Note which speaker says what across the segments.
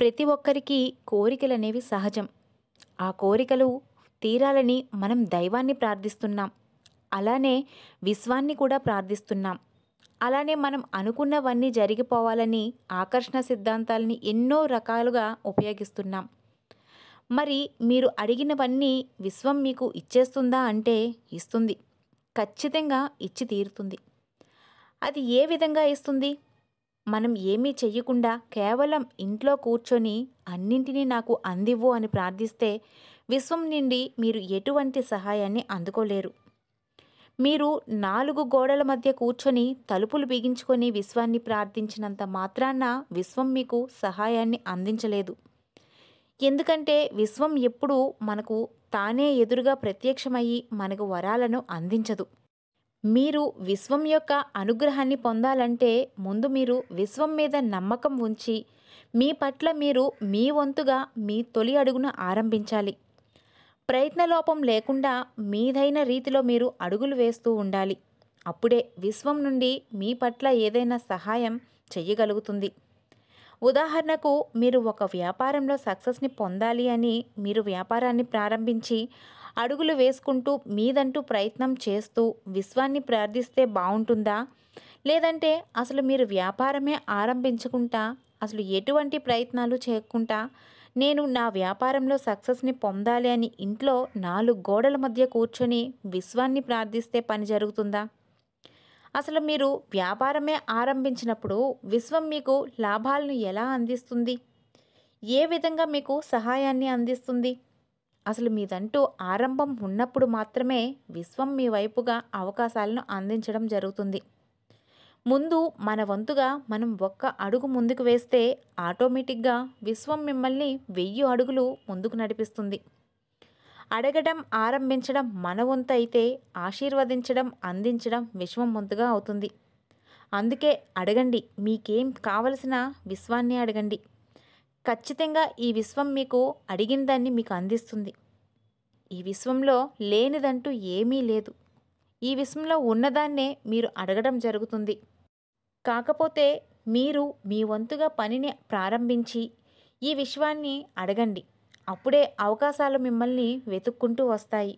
Speaker 1: ప్రతి ఒక్కరికి కోరికలు అనేవి సహజం ఆ కోరికలు తీరాలని మనం దైవాన్ని ప్రార్థిస్తున్నాం అలానే విశ్వాన్ని కూడా ప్రార్థిస్తున్నాం అలానే మనం అనుకున్నవన్నీ జరిగిపోవాలని ఆకర్షణ సిద్ధాంతాలని ఎన్నో రకాలుగా ఉపయోగిస్తున్నాం మరి మీరు అడిగినవన్నీ విశ్వం మీకు ఇచ్చేస్తుందా అంటే ఇస్తుంది ఖచ్చితంగా ఇచ్చి తీరుతుంది అది ఏ విధంగా ఇస్తుంది మనం ఏమీ చెయ్యకుండా కేవలం ఇంట్లో కూర్చొని అన్నింటినీ నాకు అందివ్వు అని ప్రార్థిస్తే విశ్వం నుండి మీరు ఎటువంటి సహాయాన్ని అందుకోలేరు మీరు నాలుగు గోడల మధ్య కూర్చొని తలుపులు బిగించుకొని విశ్వాన్ని ప్రార్థించినంత మాత్రాన విశ్వం మీకు సహాయాన్ని అందించలేదు ఎందుకంటే విశ్వం ఎప్పుడూ మనకు తానే ఎదురుగా ప్రత్యక్షమయ్యి మనకు వరాలను అందించదు మీరు విశ్వం యొక్క అనుగ్రహాన్ని పొందాలంటే ముందు మీరు విశ్వం మీద నమ్మకం ఉంచి మీ పట్ల మీరు మీ వంతుగా మీ తొలి అడుగును ఆరంభించాలి ప్రయత్నలోపం లేకుండా మీదైన రీతిలో మీరు అడుగులు వేస్తూ ఉండాలి అప్పుడే విశ్వం నుండి మీ పట్ల ఏదైనా సహాయం చెయ్యగలుగుతుంది ఉదాహరణకు మీరు ఒక వ్యాపారంలో సక్సెస్ని పొందాలి అని మీరు వ్యాపారాన్ని ప్రారంభించి అడుగులు వేసుకుంటూ మీదంటూ ప్రయత్నం చేస్తూ విశ్వాన్ని ప్రార్థిస్తే బాగుంటుందా లేదంటే అసలు మీరు వ్యాపారమే ఆరంభించకుండా అసలు ఎటువంటి ప్రయత్నాలు చేయకుండా నేను నా వ్యాపారంలో సక్సెస్ని పొందాలి అని ఇంట్లో నాలుగు గోడల మధ్య కూర్చొని విశ్వాన్ని ప్రార్థిస్తే పని జరుగుతుందా అసలు మీరు వ్యాపారమే ఆరంభించినప్పుడు విశ్వం మీకు లాభాలను ఎలా అందిస్తుంది ఏ విధంగా మీకు సహాయాన్ని అందిస్తుంది అసలు మీదంటూ ఆరంభం ఉన్నప్పుడు మాత్రమే విశ్వం మీ వైపుగా అవకాశాలను అందించడం జరుగుతుంది ముందు మన వంతుగా మనం ఒక్క అడుగు ముందుకు వేస్తే ఆటోమేటిక్గా విశ్వం మిమ్మల్ని వెయ్యి అడుగులు ముందుకు నడిపిస్తుంది అడగడం ఆరంభించడం మన వంతు అయితే ఆశీర్వదించడం అందించడం విశ్వం వంతుగా అవుతుంది అందుకే అడగండి మీకేం కావలసిన విశ్వాన్ని అడగండి ఖచ్చితంగా ఈ విశ్వం మీకు అడిగిన దాన్ని మీకు అందిస్తుంది ఈ విశ్వంలో లేనిదంటూ ఏమీ లేదు ఈ విశ్వంలో ఉన్నదాన్నే మీరు అడగడం జరుగుతుంది కాకపోతే మీరు మీ వంతుగా పనిని ప్రారంభించి ఈ విశ్వాన్ని అడగండి అప్పుడే అవకాశాలు మిమ్మల్ని వెతుక్కుంటూ వస్తాయి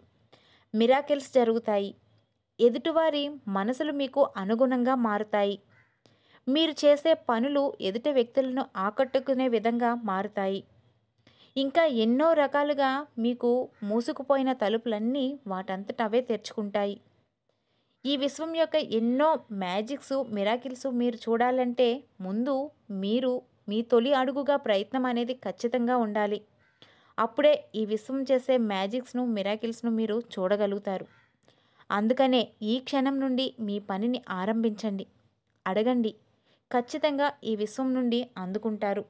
Speaker 1: మిరాకిల్స్ జరుగుతాయి ఎదుటివారి మనసులు మీకు అనుగుణంగా మారుతాయి మీరు చేసే పనులు ఎదుటి వ్యక్తులను ఆకట్టుకునే విధంగా మారుతాయి ఇంకా ఎన్నో రకాలుగా మీకు మూసుకుపోయిన తలుపులన్నీ వాటంతట అవే తెరుచుకుంటాయి ఈ విశ్వం యొక్క ఎన్నో మ్యాజిక్స్ మిరాకిల్స్ మీరు చూడాలంటే ముందు మీరు మీ తొలి అడుగుగా ప్రయత్నం అనేది ఖచ్చితంగా ఉండాలి అప్పుడే ఈ విశ్వం చేసే మ్యాజిక్స్ను మిరాకిల్స్ను మీరు చూడగలుగుతారు అందుకనే ఈ క్షణం నుండి మీ పనిని ఆరంభించండి అడగండి ఖచ్చితంగా ఈ విశ్వం నుండి అందుకుంటారు